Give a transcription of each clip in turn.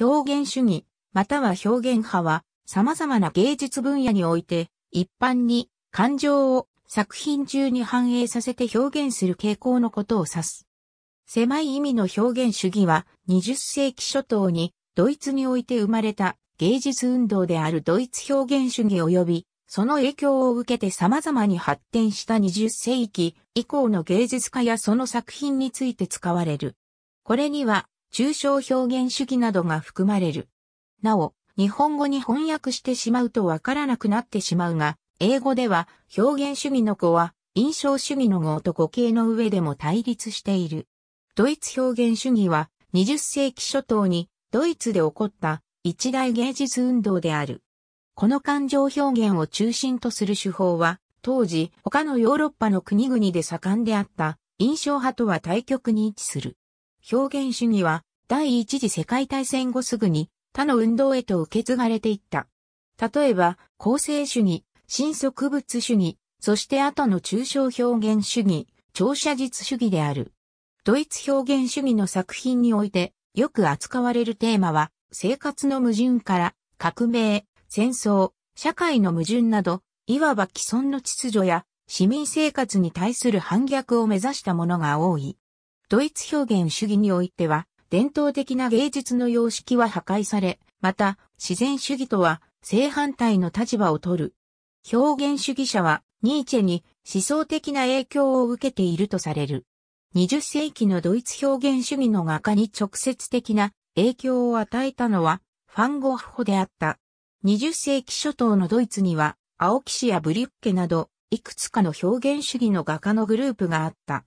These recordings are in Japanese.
表現主義、または表現派は、様々な芸術分野において、一般に感情を作品中に反映させて表現する傾向のことを指す。狭い意味の表現主義は、20世紀初頭に、ドイツにおいて生まれた芸術運動であるドイツ表現主義及び、その影響を受けて様々に発展した20世紀以降の芸術家やその作品について使われる。これには抽象表現主義などが含まれる。なお、日本語に翻訳してしまうとわからなくなってしまうが、英語では表現主義の語は印象主義の語と語形の上でも対立している。ドイツ表現主義は20世紀初頭にドイツで起こった一大芸術運動である。この感情表現を中心とする手法は当時他のヨーロッパの国々で盛んであった印象派とは対極に位置する。表現主義は第一次世界大戦後すぐに他の運動へと受け継がれていった。例えば、構成主義、新則物主義、そして後の抽象表現主義、超写実主義である。ドイツ表現主義の作品において、よく扱われるテーマは、生活の矛盾から、革命、戦争、社会の矛盾など、いわば既存の秩序や、市民生活に対する反逆を目指したものが多い。ドイツ表現主義においては、伝統的な芸術の様式は破壊され、また、自然主義とは正反対の立場を取る。表現主義者は、ニーチェに思想的な影響を受けているとされる。20世紀のドイツ表現主義の画家に直接的な影響を与えたのは、ファン・ゴッホであった。20世紀初頭のドイツには、青騎士やブリュッケなど、いくつかの表現主義の画家のグループがあった。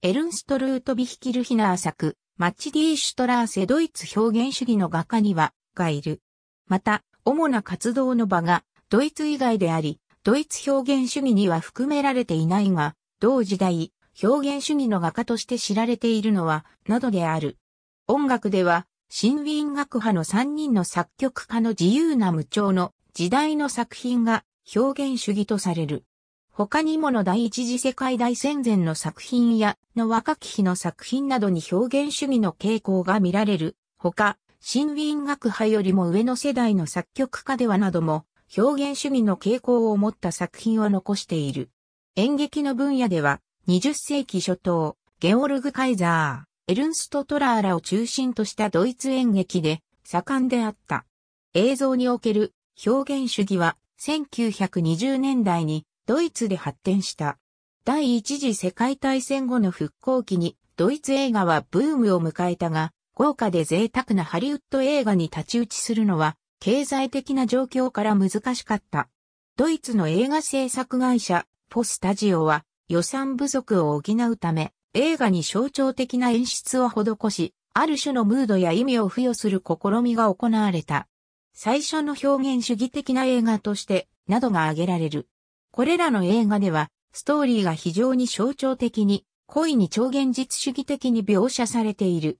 エルンスト・ルートビヒ・キルヒナー作、マッチ・ディ・シュトラーセドイツ表現主義の画家には、がいる。また、主な活動の場が、ドイツ以外であり、ドイツ表現主義には含められていないが、同時代、表現主義の画家として知られているのは、などである。音楽では、新ウィーン学派の3人の作曲家の自由な無調の時代の作品が表現主義とされる。他にもの第一次世界大戦前の作品やの若き日の作品などに表現主義の傾向が見られる。他、新ウィーン学派よりも上の世代の作曲家ではなども表現主義の傾向を持った作品を残している。演劇の分野では20世紀初頭、ゲオルグ・カイザー、エルンスト・トラーらを中心としたドイツ演劇で盛んであった。映像における表現主義は1920年代にドイツで発展した。第一次世界大戦後の復興期に、ドイツ映画はブームを迎えたが、豪華で贅沢なハリウッド映画に立ち打ちするのは、経済的な状況から難しかった。ドイツの映画制作会社、ポスタジオは、予算不足を補うため、映画に象徴的な演出を施し、ある種のムードや意味を付与する試みが行われた。最初の表現主義的な映画として、などが挙げられる。これらの映画では、ストーリーが非常に象徴的に、恋に超現実主義的に描写されている。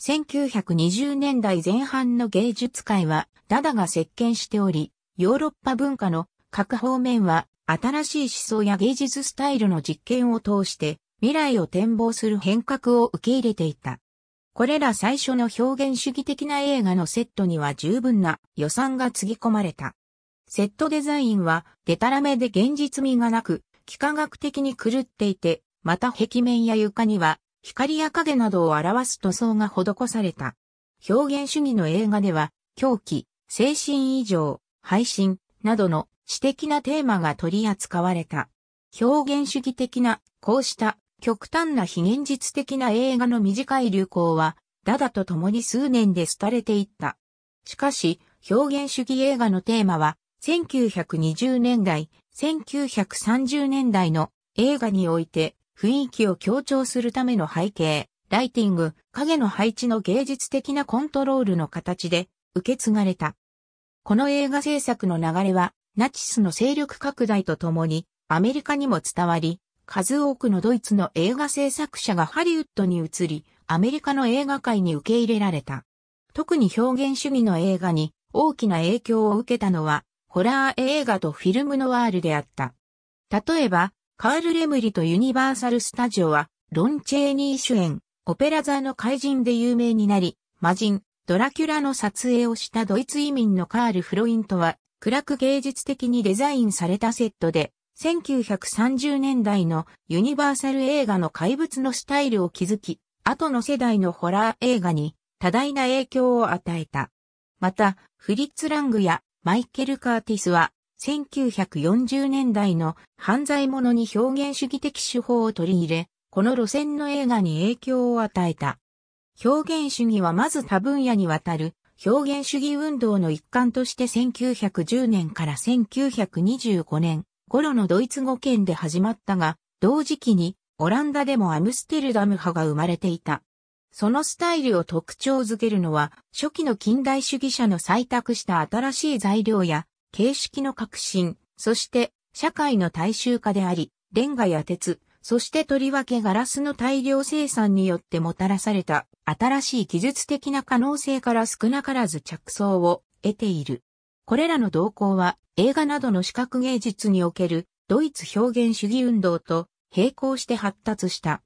1920年代前半の芸術界は、ダダが席巻しており、ヨーロッパ文化の各方面は、新しい思想や芸術スタイルの実験を通して、未来を展望する変革を受け入れていた。これら最初の表現主義的な映画のセットには十分な予算がつぎ込まれた。セットデザインは、デタラメで現実味がなく、幾何学的に狂っていて、また壁面や床には、光や影などを表す塗装が施された。表現主義の映画では、狂気、精神異常、配信、などの詩的なテーマが取り扱われた。表現主義的な、こうした極端な非現実的な映画の短い流行は、ダダと共に数年で廃れていった。しかし、表現主義映画のテーマは、1920年代、1930年代の映画において雰囲気を強調するための背景、ライティング、影の配置の芸術的なコントロールの形で受け継がれた。この映画制作の流れはナチスの勢力拡大とともにアメリカにも伝わり、数多くのドイツの映画制作者がハリウッドに移り、アメリカの映画界に受け入れられた。特に表現主義の映画に大きな影響を受けたのはホラー映画とフィルムノワールであった。例えば、カール・レムリとユニバーサル・スタジオは、ロン・チェーニー主演、オペラ座の怪人で有名になり、魔人、ドラキュラの撮影をしたドイツ移民のカール・フロイントは、暗く芸術的にデザインされたセットで、1930年代のユニバーサル映画の怪物のスタイルを築き、後の世代のホラー映画に多大な影響を与えた。また、フリッツ・ラングやマイケル・カーティスは、1940年代の犯罪者に表現主義的手法を取り入れ、この路線の映画に影響を与えた。表現主義はまず多分野にわたる表現主義運動の一環として1910年から1925年頃のドイツ語圏で始まったが、同時期にオランダでもアムステルダム派が生まれていた。そのスタイルを特徴づけるのは、初期の近代主義者の採択した新しい材料や、形式の革新、そして社会の大衆化であり、レンガや鉄、そしてとりわけガラスの大量生産によってもたらされた新しい技術的な可能性から少なからず着想を得ている。これらの動向は映画などの視覚芸術におけるドイツ表現主義運動と並行して発達した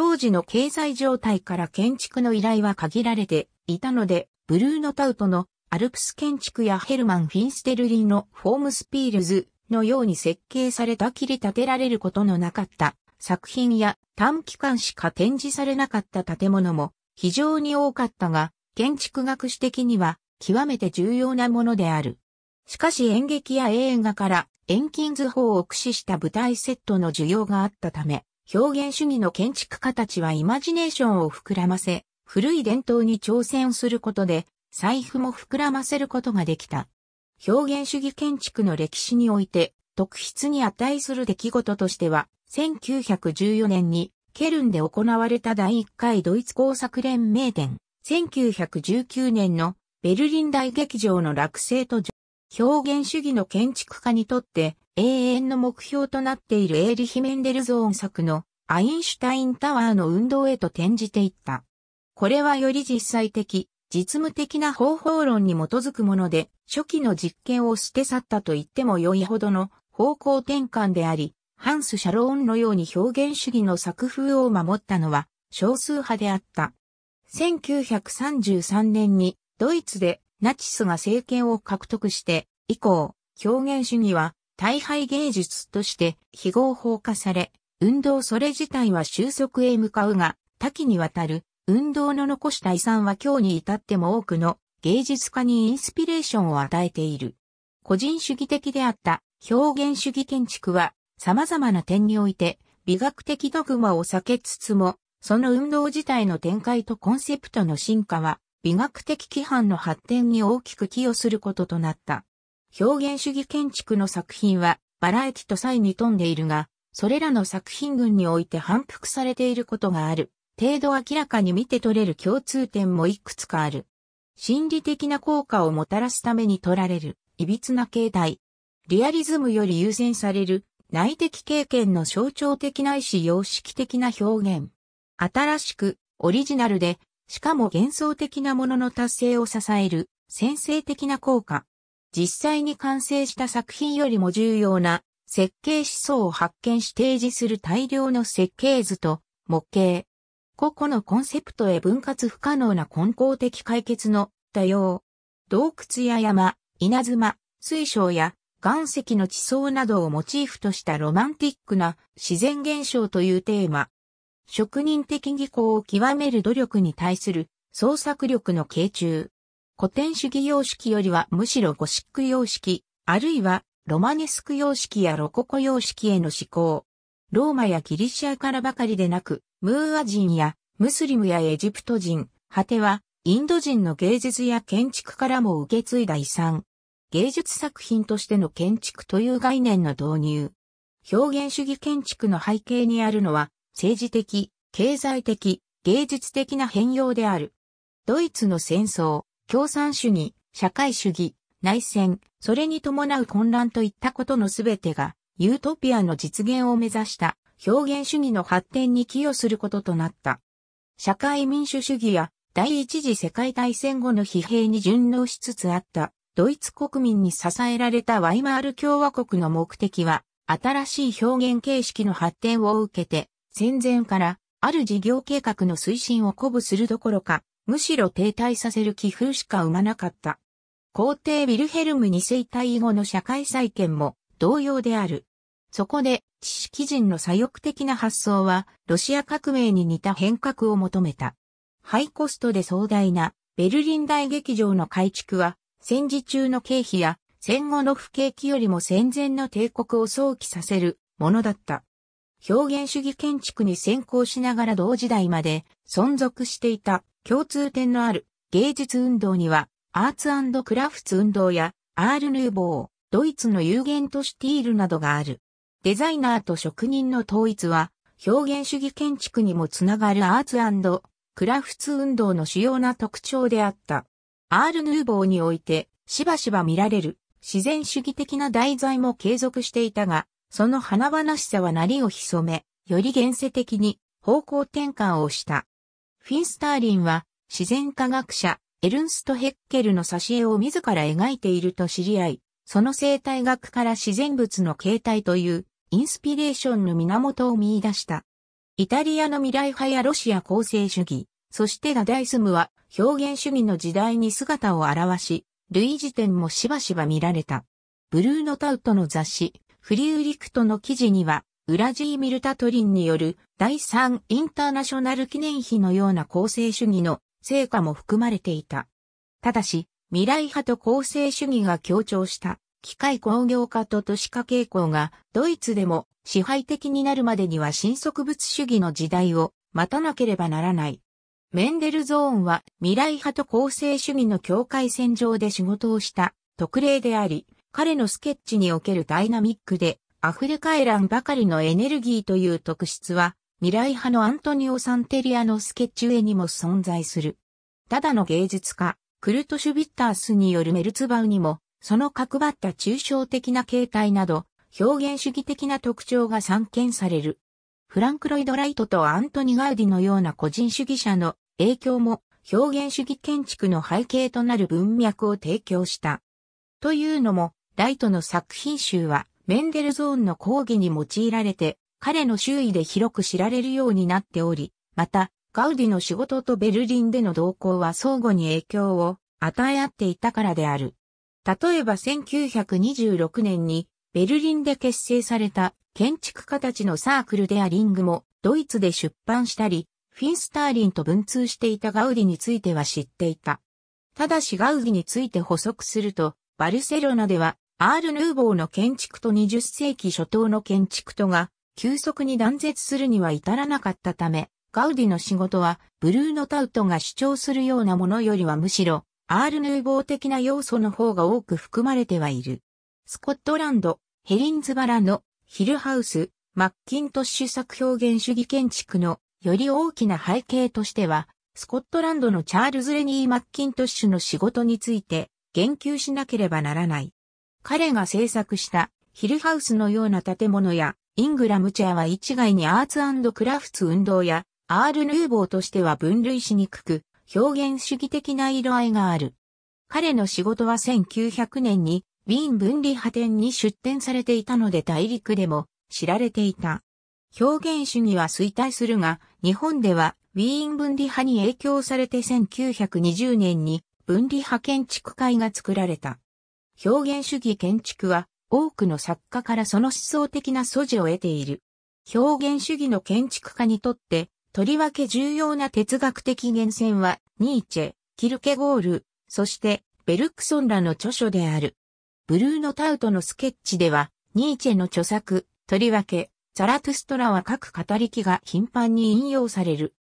当時の経済状態から建築の依頼は限られていたので、ブルーノタウトのアルプス建築やヘルマン・フィンステルリンのフォームスピールズのように設計された切り立てられることのなかった作品や短期間しか展示されなかった建物も非常に多かったが、建築学史的には極めて重要なものである。しかし演劇や映画から遠近図法を駆使した舞台セットの需要があったため、表現主義の建築家たちはイマジネーションを膨らませ、古い伝統に挑戦することで、財布も膨らませることができた。表現主義建築の歴史において、特筆に値する出来事としては、1914年に、ケルンで行われた第1回ドイツ工作連盟展、1919年のベルリン大劇場の落成と表現主義の建築家にとって永遠の目標となっているエーリヒ・メンデルゾーン作のアインシュタインタワーの運動へと転じていった。これはより実際的、実務的な方法論に基づくもので、初期の実験を捨て去ったと言っても良いほどの方向転換であり、ハンス・シャローンのように表現主義の作風を守ったのは少数派であった。1933年にドイツでナチスが政権を獲得して以降、表現主義は大敗芸術として非合法化され、運動それ自体は収束へ向かうが、多岐にわたる運動の残した遺産は今日に至っても多くの芸術家にインスピレーションを与えている。個人主義的であった表現主義建築は様々な点において美学的ドグマを避けつつも、その運動自体の展開とコンセプトの進化は美学的規範の発展に大きく寄与することとなった。表現主義建築の作品はバラエティと際に富んでいるが、それらの作品群において反復されていることがある。程度明らかに見て取れる共通点もいくつかある。心理的な効果をもたらすために取られる、歪な形態。リアリズムより優先される、内的経験の象徴的ないし様式的な表現。新しく、オリジナルで、しかも幻想的なものの達成を支える先制的な効果。実際に完成した作品よりも重要な設計思想を発見し提示する大量の設計図と模型。個々のコンセプトへ分割不可能な根高的解決の多様。洞窟や山、稲妻、水晶や岩石の地層などをモチーフとしたロマンティックな自然現象というテーマ。職人的技巧を極める努力に対する創作力の傾注。古典主義様式よりはむしろゴシック様式、あるいはロマネスク様式やロココ様式への思考。ローマやギリシアからばかりでなく、ムーア人やムスリムやエジプト人、果てはインド人の芸術や建築からも受け継いだ遺産。芸術作品としての建築という概念の導入。表現主義建築の背景にあるのは、政治的、経済的、芸術的な変容である。ドイツの戦争、共産主義、社会主義、内戦、それに伴う混乱といったことのすべてが、ユートピアの実現を目指した表現主義の発展に寄与することとなった。社会民主主義や第一次世界大戦後の疲弊に順応しつつあったドイツ国民に支えられたワイマール共和国の目的は新しい表現形式の発展を受けて戦前から、ある事業計画の推進を鼓舞するどころか、むしろ停滞させる気風しか生まなかった。皇帝ウィルヘルム2世退位後の社会再建も同様である。そこで、知識人の左翼的な発想は、ロシア革命に似た変革を求めた。ハイコストで壮大なベルリン大劇場の改築は、戦時中の経費や戦後の不景気よりも戦前の帝国を想起させるものだった。表現主義建築に先行しながら同時代まで存続していた共通点のある芸術運動にはアーツクラフツ運動やアール・ヌーボー、ドイツの有限都市ティールなどがある。デザイナーと職人の統一は表現主義建築にもつながるアーツクラフツ運動の主要な特徴であった。アール・ヌーボーにおいてしばしば見られる自然主義的な題材も継続していたが、その華々しさはなりを潜め、より現世的に方向転換をした。フィンスターリンは自然科学者エルンスト・ヘッケルの挿絵を自ら描いていると知り合い、その生態学から自然物の形態というインスピレーションの源を見出した。イタリアの未来派やロシア構成主義、そしてダダイスムは表現主義の時代に姿を現し、類似点もしばしば見られた。ブルーノ・タウトの雑誌、フリューリクトの記事には、ウラジーミル・タトリンによる第三インターナショナル記念碑のような構成主義の成果も含まれていた。ただし、未来派と構成主義が強調した機械工業化と都市化傾向がドイツでも支配的になるまでには新速物主義の時代を待たなければならない。メンデルゾーンは未来派と構成主義の境界線上で仕事をした特例であり、彼のスケッチにおけるダイナミックで溢れ返らんばかりのエネルギーという特質は、未来派のアントニオ・サンテリアのスケッチ上にも存在する。ただの芸術家、クルトシュビッタースによるメルツバウにも、その角張った抽象的な形態など、表現主義的な特徴が散見される。フランク・ロイド・ライトとアントニ・ガウディのような個人主義者の影響も表現主義建築の背景となる文脈を提供した。というのも、ライトの作品集はメンデルゾーンの講義に用いられて、彼の周囲で広く知られるようになっており、また、ガウディの仕事とベルリンでの動向は相互に影響を与え合っていたからである。例えば1926年にベルリンで結成された建築家たちのサークルであリングもドイツで出版したり、フィンスターリンと文通していたガウディについては知っていた。ただしガウディについて補足すると、バルセロナではアール・ヌーボーの建築と20世紀初頭の建築とが急速に断絶するには至らなかったため、ガウディの仕事はブルーノ・タウトが主張するようなものよりはむしろアール・ヌーボー的な要素の方が多く含まれてはいる。スコットランド、ヘリンズバラのヒルハウス、マッキントッシュ作表現主義建築のより大きな背景としては、スコットランドのチャールズ・レニー・マッキントッシュの仕事について言及しなければならない。彼が制作したヒルハウスのような建物やイングラムチャーは一概にアーツクラフツ運動やアール・ヌーボーとしては分類しにくく表現主義的な色合いがある。彼の仕事は1900年にウィーン分離派展に出展されていたので大陸でも知られていた。表現主義は衰退するが、日本ではウィーン分離派に影響されて1920年に分離派建築会が作られた。表現主義建築は多くの作家からその思想的な素地を得ている。表現主義の建築家にとって、とりわけ重要な哲学的源泉は、ニーチェ、キルケゴール、そしてベルクソンらの著書である。ブルーノ・タウトのスケッチでは、ニーチェの著作、とりわけ、ザラトゥストラは各語り気が頻繁に引用される。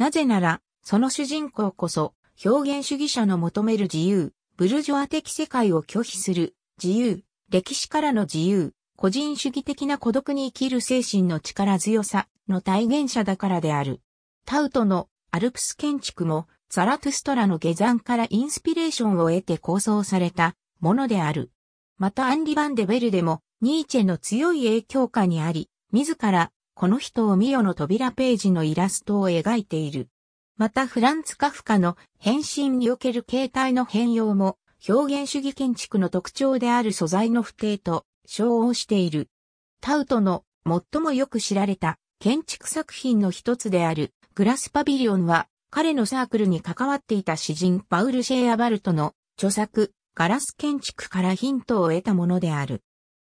なぜなら、その主人公こそ、表現主義者の求める自由、ブルジョア的世界を拒否する、自由、歴史からの自由、個人主義的な孤独に生きる精神の力強さの体現者だからである。タウトのアルプス建築もザラトゥストラの下山からインスピレーションを得て構想されたものである。またアンリ・バンデベルでもニーチェの強い影響下にあり、自らこの人をミオの扉ページのイラストを描いている。またフランツ・カフカの変身における形態の変容も表現主義建築の特徴である素材の不定と称をしている。タウトの最もよく知られた建築作品の一つであるグラスパビリオンは彼のサークルに関わっていた詩人パウル・シェーアバルトの著作ガラス建築からヒントを得たものである。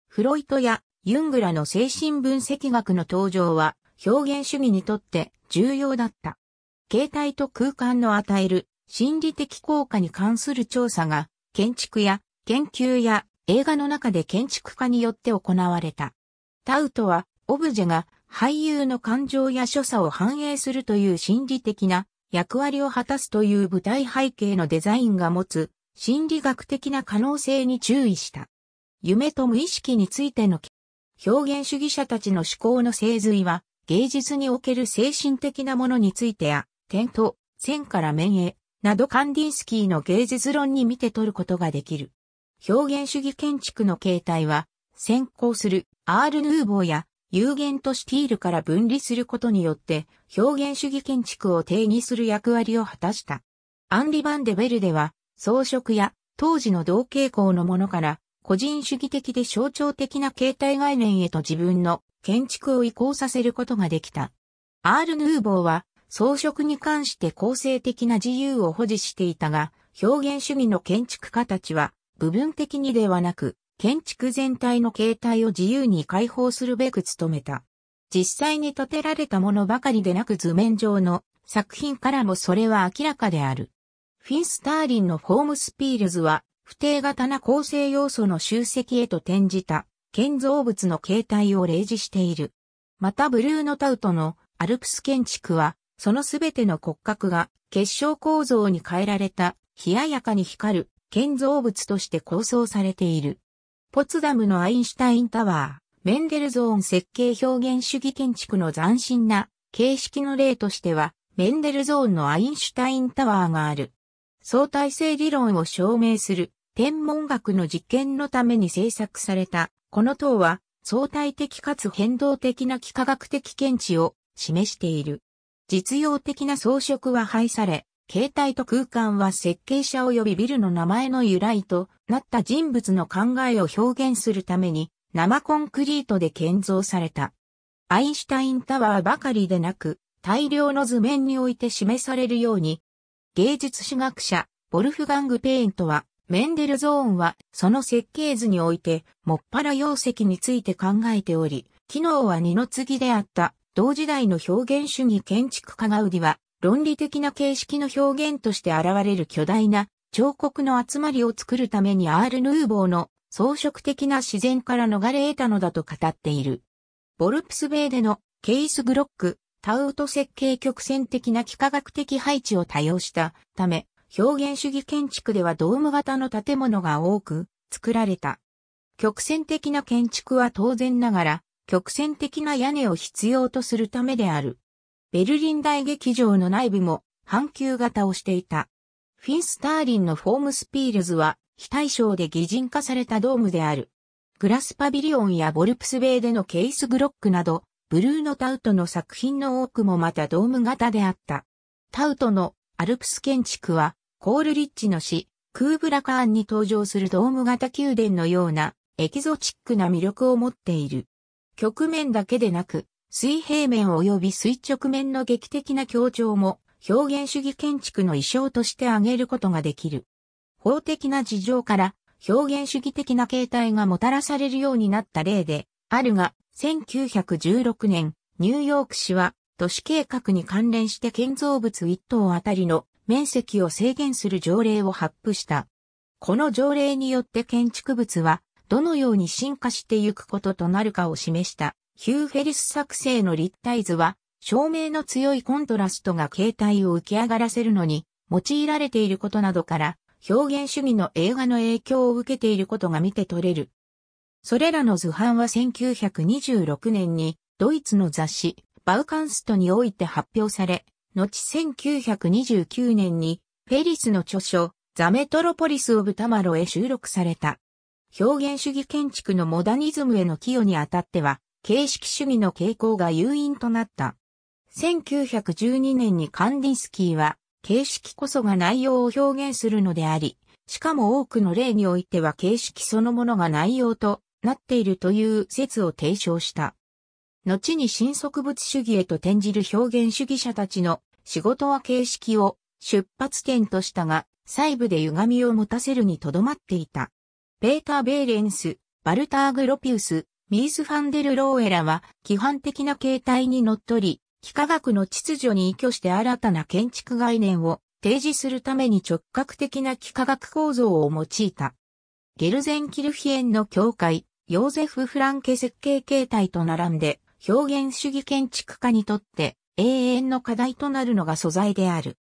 フロイトやユングラの精神分析学の登場は表現主義にとって重要だった。形態と空間の与える心理的効果に関する調査が、建築や研究や映画の中で建築家によって行われた。タウトは、オブジェが俳優の感情や所作を反映するという心理的な役割を果たすという舞台背景のデザインが持つ心理学的な可能性に注意した。夢と無意識についての表現主義者たちの思考の精髄は芸術における精神的なものについてや点と線から面へ、などカンディンスキーの芸術論に見て取ることができる。表現主義建築の形態は、先行するアール・ヌーボーや有限とシティールから分離することによって表現主義建築を定義する役割を果たした。アンリ・バンデ・ベルでは装飾や当時の同傾向のものから個人主義的で象徴的な形態概念へと自分の建築を移行させることができた。アール・ヌーボーは装飾に関して構成的な自由を保持していたが、表現主義の建築家たちは、部分的にではなく、建築全体の形態を自由に解放するべく努めた。実際に建てられたものばかりでなく図面上の作品からもそれは明らかである。フィンスターリンのフォームスピールズは、不定型な構成要素の集積へと転じた建造物の形態を例示している。またブルーノタウトのアルプス建築はそのすべての骨格が結晶構造に変えられた、冷ややかに光る建造物として構想されている。ポツダムのアインシュタインタワー、メンデルゾーン設計表現主義建築の斬新な形式の例としては、メンデルゾーンのアインシュタインタワーがある。相対性理論を証明する天文学の実験のために制作された、この塔は相対的かつ変動的な幾何学的見地を示している。実用的な装飾は廃され、形態と空間は設計者及びビルの名前の由来となった人物の考えを表現するために生コンクリートで建造された。アインシュタインタワーばかりでなく大量の図面において示されるように芸術史学者ボルフガング・ペイントはメンデルゾーンはその設計図においてもっぱら容積について考えており機能は二の次であった同時代の表現主義建築家ガウディは、論理的な形式の表現として現れる巨大な彫刻の集まりを作るためにアール・ヌーボーの装飾的な自然から逃れ得たのだと語っている。ボルプスベーのケース・グロック、タウト設計曲線的な幾何学的配置を多用したため、表現主義建築ではドーム型の建物が多く作られた。曲線的な建築は当然ながら曲線的な屋根を必要とするためである。ベルリン大劇場の内部も半球型をしていた。フィンスターリンのフォームスピールズは非対称で擬人化されたドームである。グラスパビリオンやボルプスベイでのケースグロックなど、ブルーノ・タウトの作品の多くもまたドーム型であった。タウトのアルプス建築は、コールリッチの詩、クーブラカーンに登場するドーム型宮殿のようなエキゾチックな魅力を持っている。局面だけでなく、水平面及び垂直面の劇的な強調も表現主義建築の意匠として挙げることができる。法的な事情から表現主義的な形態がもたらされるようになった例であるが、1916年、ニューヨーク市は都市計画に関連して建造物1棟あたりの面積を制限する条例を発布した。この条例によって建築物はどのように進化していくこととなるかを示したヒューフェリス作成の立体図は、照明の強いコントラストが形態を浮き上がらせるのに用いられていることなどから、表現主義の映画の影響を受けていることが見て取れる。それらの図版は1926年にドイツの雑誌バウカンストにおいて発表され、後1929年にフェリスの著書ザメトロポリス・オブ・タマロへ収録された。表現主義建築のモダニズムへの寄与にあたっては、形式主義の傾向が誘因となった。1912年にカンディンスキーは、形式こそが内容を表現するのであり、しかも多くの例においては形式そのものが内容となっているという説を提唱した。後に新即物主義へと転じる表現主義者たちの仕事は形式を出発点としたが、細部で歪みを持たせるにとどまっていた。ペーター・ベーレンス、バルターグ・ロピウス、ミース・ファンデル・ローエラは、規範的な形態にのっとり、幾何学の秩序に依拠して新たな建築概念を提示するために直角的な幾何学構造を用いた。ゲルゼンキルヒエンの教会、ヨーゼフ・フランケ設計形態と並んで、表現主義建築家にとって永遠の課題となるのが素材である。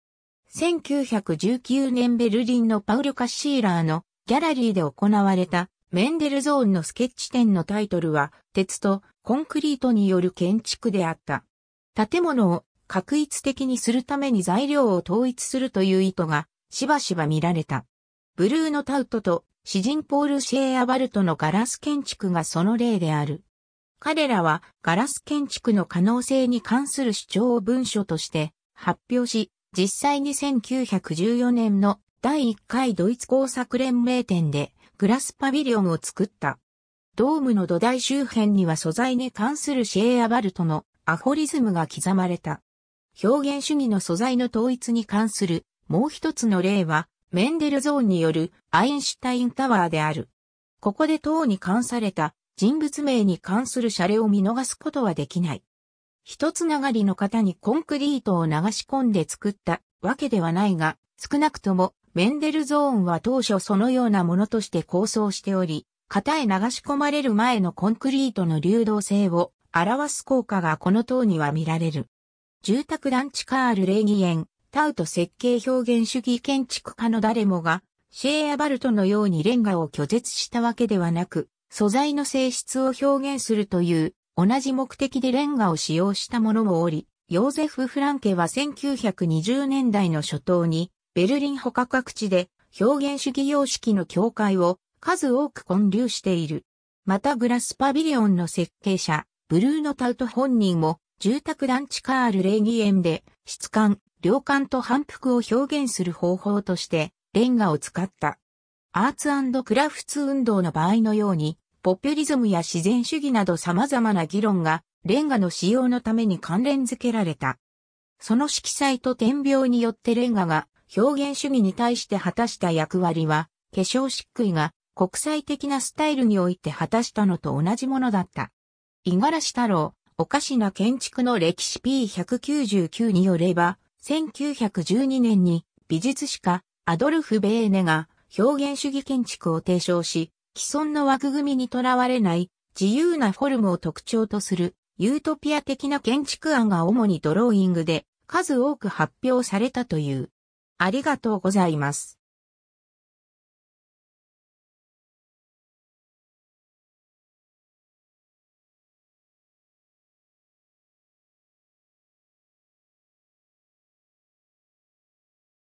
1919年ベルリンのパウル・カッシーラーのギャラリーで行われたメンデルゾーンのスケッチ展のタイトルは、鉄とコンクリートによる建築であった。建物を確一的にするために材料を統一するという意図がしばしば見られた。ブルーノ・タウトと詩人ポール・シェー・アバルトのガラス建築がその例である。彼らはガラス建築の可能性に関する主張を文書として発表し、実際に1914年の第1回ドイツ工作連盟展でグラスパビリオンを作った。ドームの土台周辺には素材に関するシェーアバルトのアホリズムが刻まれた。表現主義の素材の統一に関するもう一つの例は、メンデルゾーンによるアインシュタインタワーである。ここで塔に関された人物名に関するシャレを見逃すことはできない。一つ流りの型にコンクリートを流し込んで作ったわけではないが、少なくともメンデルゾーンは当初そのようなものとして構想しており、型へ流し込まれる前のコンクリートの流動性を表す効果がこの塔には見られる。住宅団地カール・レーギエン、タウト設計表現主義建築家の誰もが、シェーアバルトのようにレンガを拒絶したわけではなく、素材の性質を表現するという、同じ目的でレンガを使用したものもおり、ヨーゼフ・フランケは1920年代の初頭に、ベルリン他各地で表現主義様式の境界を数多く混流している。またグラスパビリオンの設計者、ブルーノ・タウト本人も住宅団地カール・レーギエンで質感、量感と反復を表現する方法としてレンガを使った。アーツクラフツ運動の場合のように、ポピュリズムや自然主義など様々な議論がレンガの使用のために関連付けられた。その色彩と点描によってレンガが表現主義に対して果たした役割は、化粧漆喰が国際的なスタイルにおいて果たしたのと同じものだった。五十嵐太郎、おかしな建築の歴史 P199 によれば、1912年に美術史家アドルフ・ベーネが表現主義建築を提唱し、既存の枠組みにとらわれない自由なフォルムを特徴とするユートピア的な建築案が主にドローイングで数多く発表されたという。ありがとうございます。